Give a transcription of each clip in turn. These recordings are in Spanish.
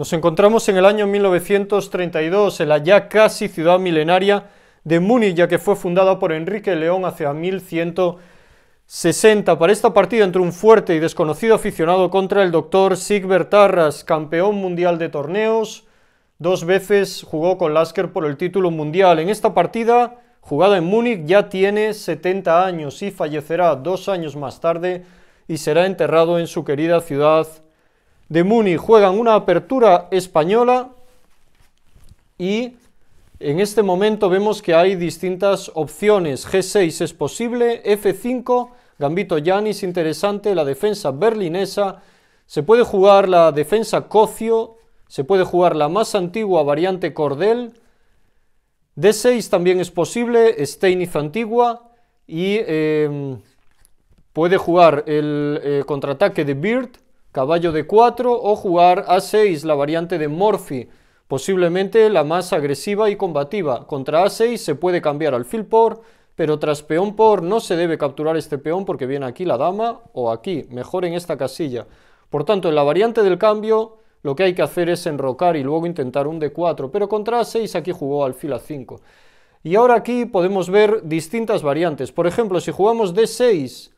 Nos encontramos en el año 1932, en la ya casi ciudad milenaria de Múnich, ya que fue fundada por Enrique León hacia 1160. Para esta partida entre un fuerte y desconocido aficionado contra el doctor Sigbert Tarras, campeón mundial de torneos, dos veces jugó con Lasker por el título mundial. En esta partida, jugada en Múnich, ya tiene 70 años y fallecerá dos años más tarde y será enterrado en su querida ciudad de Muni juegan una apertura española y en este momento vemos que hay distintas opciones. G6 es posible, F5, Gambito Yanis, interesante, la defensa berlinesa, se puede jugar la defensa Cocio, se puede jugar la más antigua variante Cordel, D6 también es posible, Steinitz antigua y eh, puede jugar el eh, contraataque de Bird, caballo de 4 o jugar a 6, la variante de Morphy, posiblemente la más agresiva y combativa. Contra a6 se puede cambiar al por, pero tras peón por no se debe capturar este peón porque viene aquí la dama o aquí, mejor en esta casilla. Por tanto, en la variante del cambio lo que hay que hacer es enrocar y luego intentar un d4, pero contra a6 aquí jugó alfil a5. Y ahora aquí podemos ver distintas variantes. Por ejemplo, si jugamos d6,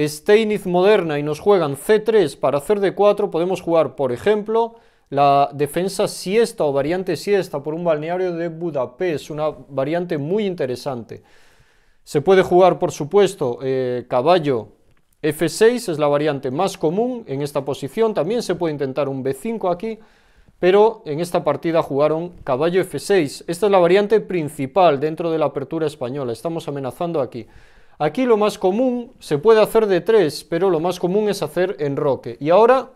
Steiniz moderna y nos juegan C3 para hacer D4, podemos jugar, por ejemplo, la defensa siesta o variante siesta por un balneario de Budapest, una variante muy interesante. Se puede jugar, por supuesto, eh, caballo F6, es la variante más común en esta posición. También se puede intentar un B5 aquí, pero en esta partida jugaron caballo F6. Esta es la variante principal dentro de la apertura española. Estamos amenazando aquí. Aquí lo más común se puede hacer de tres, pero lo más común es hacer enroque. Y ahora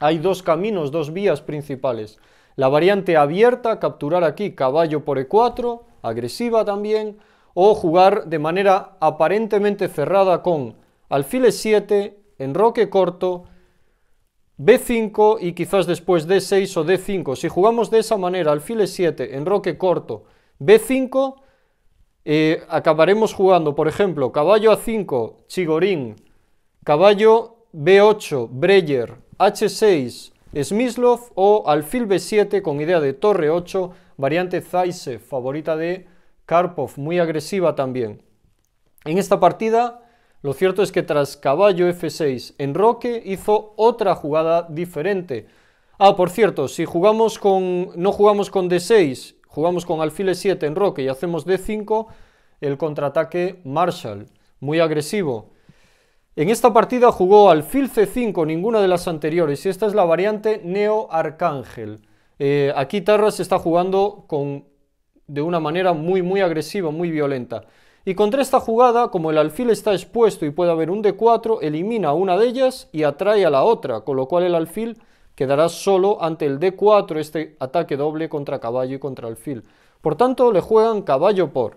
hay dos caminos, dos vías principales. La variante abierta, capturar aquí caballo por e4, agresiva también, o jugar de manera aparentemente cerrada con alfil e7, enroque corto, b5 y quizás después d6 o d5. Si jugamos de esa manera, alfil e7, enroque corto, b5, eh, acabaremos jugando, por ejemplo, caballo A5, Chigorín, caballo B8, Breyer, H6, Smyslov o alfil B7 con idea de torre 8, variante Zaise, favorita de Karpov, muy agresiva también. En esta partida, lo cierto es que tras caballo F6, Enroque hizo otra jugada diferente. Ah, por cierto, si jugamos con no jugamos con D6 jugamos con alfil e7 en roque y hacemos d5, el contraataque Marshall, muy agresivo. En esta partida jugó alfil c5, ninguna de las anteriores, y esta es la variante neo-arcángel. Eh, aquí Tarras está jugando con, de una manera muy, muy agresiva, muy violenta. Y contra esta jugada, como el alfil está expuesto y puede haber un d4, elimina una de ellas y atrae a la otra, con lo cual el alfil Quedará solo ante el D4 este ataque doble contra caballo y contra alfil. Por tanto, le juegan caballo por.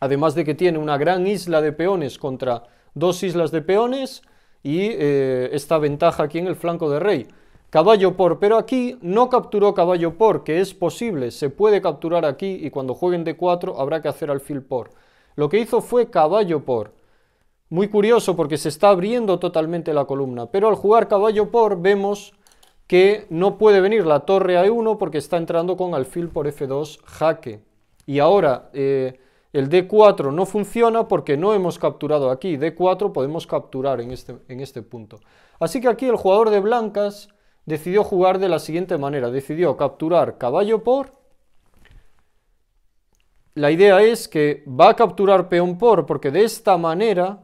Además de que tiene una gran isla de peones contra dos islas de peones y eh, esta ventaja aquí en el flanco de rey. Caballo por, pero aquí no capturó caballo por, que es posible, se puede capturar aquí y cuando jueguen D4 habrá que hacer alfil por. Lo que hizo fue caballo por. Muy curioso porque se está abriendo totalmente la columna, pero al jugar caballo por vemos que no puede venir la torre a 1 porque está entrando con alfil por f2 jaque. Y ahora eh, el d4 no funciona porque no hemos capturado aquí. d4 podemos capturar este, en este punto. Así que aquí el jugador de blancas decidió jugar de la siguiente manera. Decidió capturar caballo por la idea es que va a capturar peón por, porque de esta manera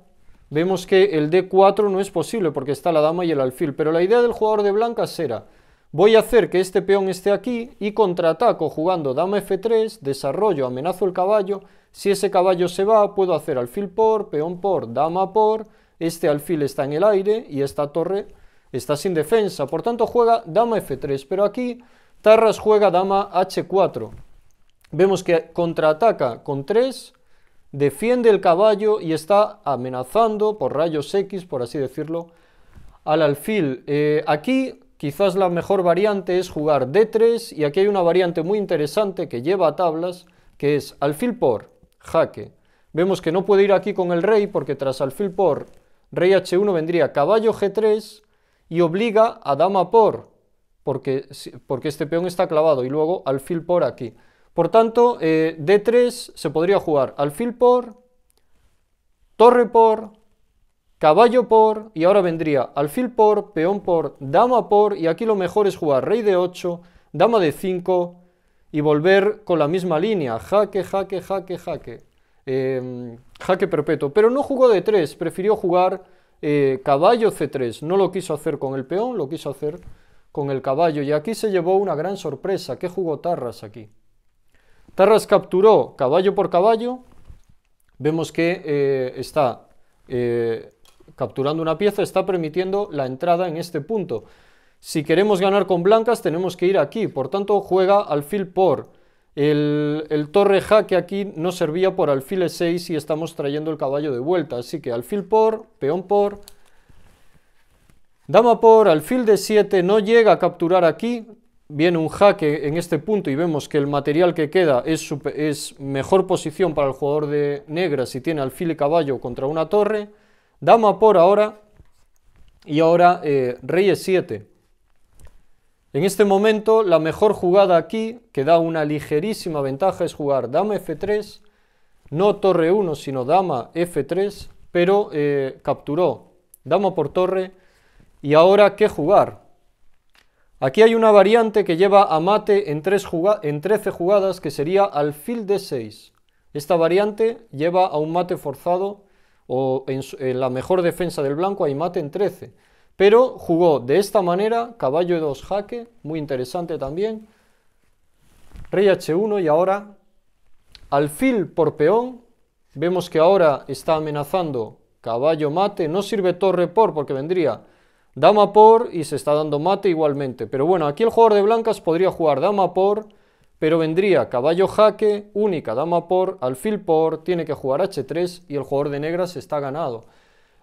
Vemos que el D4 no es posible porque está la dama y el alfil, pero la idea del jugador de blancas era voy a hacer que este peón esté aquí y contraataco jugando dama F3, desarrollo, amenazo el caballo, si ese caballo se va puedo hacer alfil por, peón por, dama por, este alfil está en el aire y esta torre está sin defensa, por tanto juega dama F3, pero aquí Tarras juega dama H4. Vemos que contraataca con 3, defiende el caballo y está amenazando por rayos X, por así decirlo, al alfil. Eh, aquí quizás la mejor variante es jugar D3 y aquí hay una variante muy interesante que lleva a tablas, que es alfil por, jaque. Vemos que no puede ir aquí con el rey porque tras alfil por, rey H1 vendría caballo G3 y obliga a dama por, porque, porque este peón está clavado y luego alfil por aquí. Por tanto, eh, D3 se podría jugar alfil por, torre por, caballo por, y ahora vendría alfil por, peón por, dama por, y aquí lo mejor es jugar rey de 8, dama de 5 y volver con la misma línea, jaque, jaque, jaque, jaque, em, jaque perpetuo. Pero no jugó d 3, prefirió jugar eh, caballo C3, no lo quiso hacer con el peón, lo quiso hacer con el caballo, y aquí se llevó una gran sorpresa, que jugó Tarras aquí? Tarras capturó caballo por caballo. Vemos que eh, está eh, capturando una pieza, está permitiendo la entrada en este punto. Si queremos ganar con blancas tenemos que ir aquí, por tanto juega alfil por. El, el torre jaque aquí no servía por alfil e6 y estamos trayendo el caballo de vuelta, así que alfil por, peón por, Dama por alfil de 7 no llega a capturar aquí, viene un jaque en este punto y vemos que el material que queda es, mejor posición para el jugador de negra si tiene alfil y caballo contra una torre. Dama por ahora y ahora eh, rey e7. En este momento la mejor jugada aquí, que da una ligerísima ventaja, es jugar dama f3, no torre 1 sino dama f3, pero eh, capturó dama por torre. Y ahora, ¿qué jugar? Aquí hay una variante que lleva a mate en, tres en 13 jugadas que sería alfil d6. Esta variante lleva a un mate forzado o en, la mejor defensa del blanco hay mate en 13. Pero jugó de esta manera, caballo e2 jaque, muy interesante también. Rey h1 y ahora alfil por peón. Vemos que ahora está amenazando caballo mate, no sirve torre por porque vendría dama por y se está dando mate igualmente. Pero bueno, aquí el jugador de blancas podría jugar dama por, pero vendría caballo jaque, única dama por, alfil por, tiene que jugar h3 y el jugador de negras está ganado.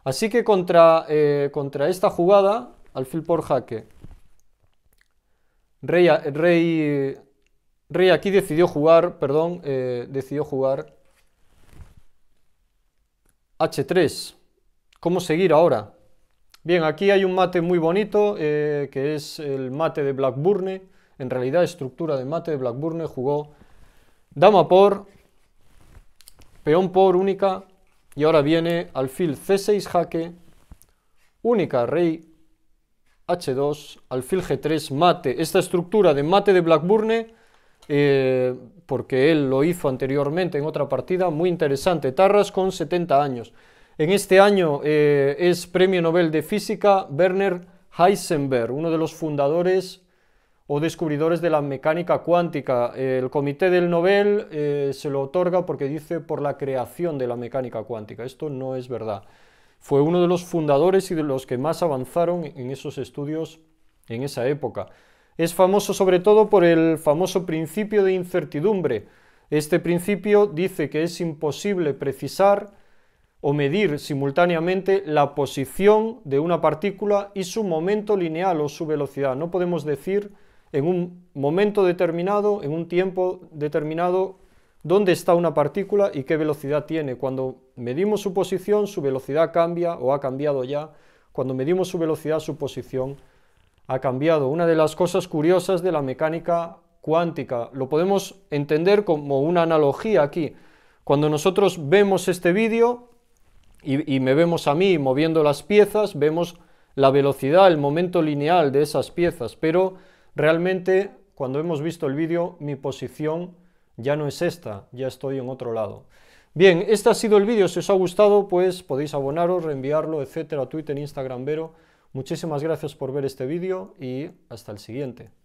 Así que contra, eh, contra esta jugada, alfil por jaque, rey, rey, rey aquí decidió jugar, perdón, eh, decidió jugar h3. ¿Cómo seguir ahora? Bien, aquí hay un mate muy bonito, eh, que es el mate de Blackburne. En realidad, estructura de mate de Blackburne jugó dama por, peón por única, y ahora viene alfil c6 jaque, única rey h2, alfil g3 mate. Esta estructura de mate de Blackburne, eh, porque él lo hizo anteriormente en otra partida, muy interesante. Tarras con 70 años. En este año eh, es Premio Nobel de Física Werner Heisenberg, uno de los fundadores o descubridores de la mecánica cuántica. El comité del Nobel eh, se lo otorga porque dice por la creación de la mecánica cuántica. Esto no es verdad. Fue uno de los fundadores y de los que más avanzaron en esos estudios en esa época. Es famoso sobre todo por el famoso principio de incertidumbre. Este principio dice que es imposible precisar o medir simultáneamente la posición de una partícula y su momento lineal o su velocidad. No podemos decir en un momento determinado, en un tiempo determinado, dónde está una partícula y qué velocidad tiene. Cuando medimos su posición, su velocidad cambia o ha cambiado ya. Cuando medimos su velocidad, su posición ha cambiado. Una de las cosas curiosas de la mecánica cuántica. Lo podemos entender como una analogía aquí. Cuando nosotros vemos este vídeo, y, me vemos a mí moviendo las piezas, vemos la velocidad, el momento lineal de esas piezas, pero realmente cuando hemos visto el vídeo mi posición ya no es esta, ya estoy en otro lado. Bien, este ha sido el vídeo, si os ha gustado pues podéis abonaros, reenviarlo, etcétera, Twitter, Instagram, Vero. Muchísimas gracias por ver este vídeo y hasta el siguiente.